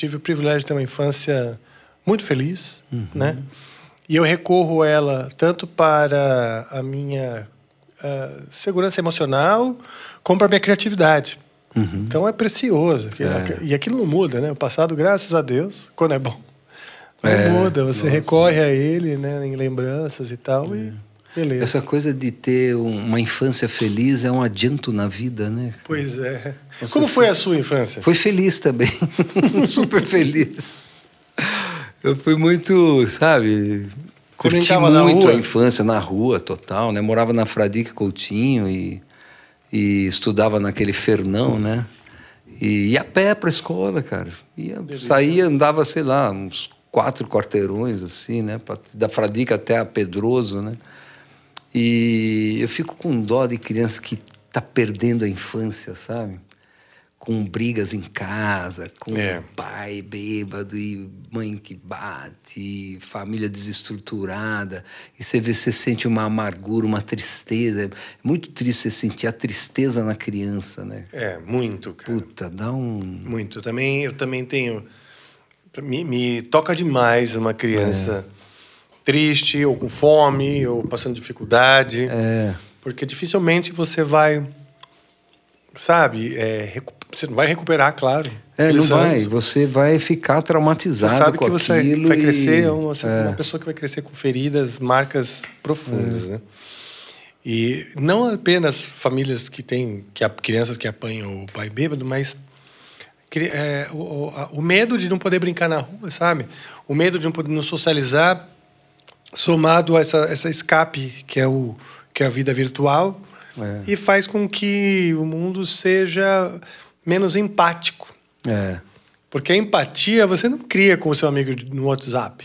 tive o privilégio de ter uma infância muito feliz, uhum. né? E eu recorro a ela tanto para a minha uh, segurança emocional, como para a minha criatividade. Uhum. Então é precioso. É. E aquilo não muda, né? O passado, graças a Deus, quando é bom, não é, muda. Você nossa. recorre a ele, né? Em lembranças e tal. É. E Beleza. Essa coisa de ter uma infância feliz é um adianto na vida, né? Pois é. Como foi, a sua infância? Foi feliz também. Super feliz. Eu fui muito, sabe, curti muito a infância na rua total, né? Morava na Fradique Coutinho e, e estudava naquele Fernão, né? E ia a pé pra escola, cara. Ia, saía, andava, sei lá, uns quatro quarteirões, assim, né? Da Fradique até a Pedroso, né? E eu fico com dó de criança que tá perdendo a infância, sabe? Com brigas em casa, com é. pai bêbado e mãe que bate, família desestruturada. E você vê, você sente uma amargura, uma tristeza. É muito triste você sentir a tristeza na criança, né? É, muito, cara. Puta, dá um. Muito. Também, eu também tenho. Me, me toca demais uma criança. É triste, ou com fome, ou passando dificuldade. É. Porque dificilmente você vai, sabe, é, você não vai recuperar, claro. É, não vai. Você vai ficar traumatizado você sabe com que você vai crescer, e... é uma, assim, é. uma pessoa que vai crescer com feridas, marcas profundas, é. né? E não apenas famílias que têm que crianças que apanham o pai bêbado, mas é, o, o, medo de não poder brincar na rua, sabe? O medo de não poder não socializar somado a essa, essa escape que é, o, que é a vida virtual é. e faz com que o mundo seja menos empático. É. Porque a empatia você não cria com o seu amigo no WhatsApp.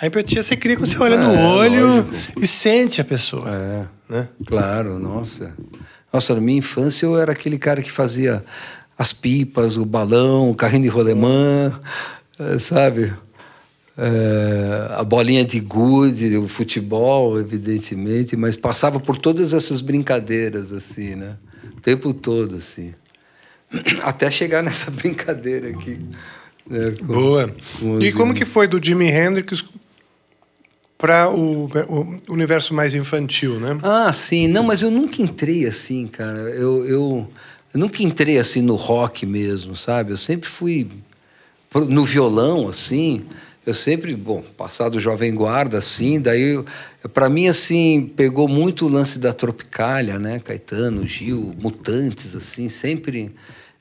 A empatia você cria com você olha é, no olho lógico. e sente a pessoa. É. Né? Claro, nossa. Nossa, na minha infância eu era aquele cara que fazia as pipas, o balão, o carrinho de rolemã, é, sabe? Eh, a bolinha de gude, o futebol, evidentemente, mas passava por todas essas brincadeiras, assim, né? O tempo todo, assim. Até chegar nessa brincadeira aqui. Né? Com, Boa. Com e como que foi do Jimi Hendrix para o, o, universo mais infantil, né? Ah, sim. Não, mas eu nunca entrei assim, cara. Eu, eu, eu nunca entrei assim no rock mesmo, sabe? Eu sempre fui no violão, assim eu sempre, bom, passado Jovem Guarda, assim, daí, para mim, assim, pegou muito o lance da Tropicália, né? Caetano, Gil, Mutantes, assim, sempre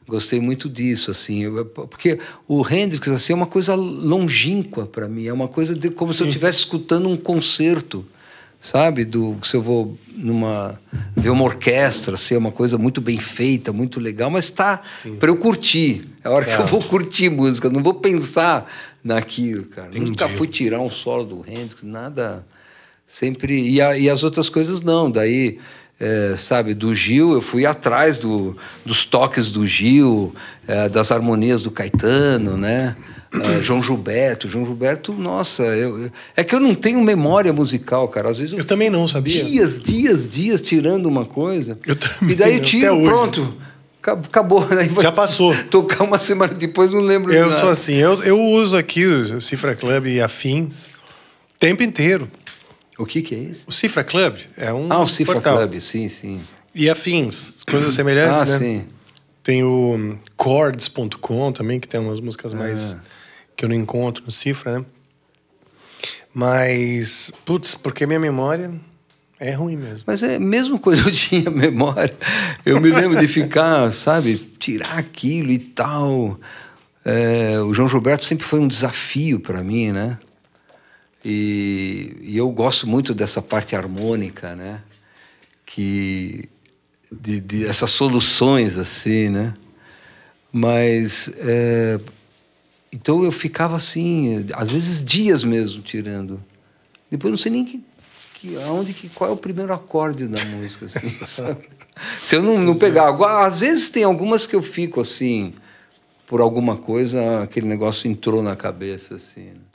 gostei muito disso, assim, eu, porque o Hendrix, assim, é uma coisa longínqua para mim, é uma coisa de, como Sim. se eu estivesse escutando um concerto, sabe? Do se eu vou numa ver uma orquestra, ser assim, é uma coisa muito bem feita, muito legal, mas tá para eu curtir. É a hora que eu tá. vou curtir música, não vou pensar naquilo, cara. Entendi. Nunca fui tirar um solo do Hendrix, nada. Sempre. E, a, e as outras coisas não. Daí, é, sabe, do Gil, eu fui atrás do, dos toques do Gil, é, das harmonias do Caetano, né? É, João Gilberto. João Gilberto, nossa, eu, eu, é que eu não tenho memória musical, cara. Às vezes eu, eu também não sabia. Dias, dias, dias tirando uma coisa. Eu também. E daí eu tiro, pronto acabou. Né? Já passou. Tocar uma semana depois, não lembro Eu sou assim, eu, eu uso aqui o Cifra Club e afins o tempo inteiro. O que, que é isso? O Cifra Club é um. Ah, o Cifra portal. Club, sim, sim. E afins, coisas semelhantes, ah, né? Sim. Tem o chords.com também, que tem umas músicas mais ah. que eu não encontro no Cifra, né? Mas, putz, porque minha memória é ruim mesmo. Mas é mesmo coisa, eu tinha memória. Eu me lembro de ficar, sabe, tirar aquilo e tal. É, o João Gilberto sempre foi um desafio para mim, né? E, e, eu gosto muito dessa parte harmônica, né? Que de, de essas soluções assim, né? Mas é, então eu ficava assim, às vezes dias mesmo tirando. Depois não sei nem que que aonde que qual é o primeiro acorde da música assim, se eu não, não é. pegar às vezes tem algumas que eu fico assim por alguma coisa aquele negócio entrou na cabeça assim né?